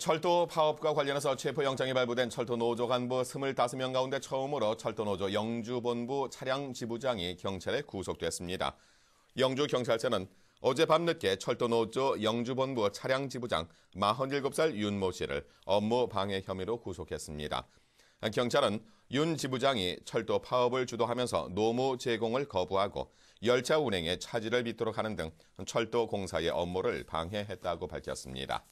철도 파업과 관련해서 체포영장이 발부된 철도노조 간부 25명 가운데 처음으로 철도노조 영주본부 차량 지부장이 경찰에 구속됐습니다. 영주경찰서는 어제 밤늦게 철도노조 영주본부 차량 지부장 47살 윤모 씨를 업무 방해 혐의로 구속했습니다. 경찰은 윤 지부장이 철도 파업을 주도하면서 노무 제공을 거부하고 열차 운행에 차질을 빚도록 하는 등 철도 공사의 업무를 방해했다고 밝혔습니다.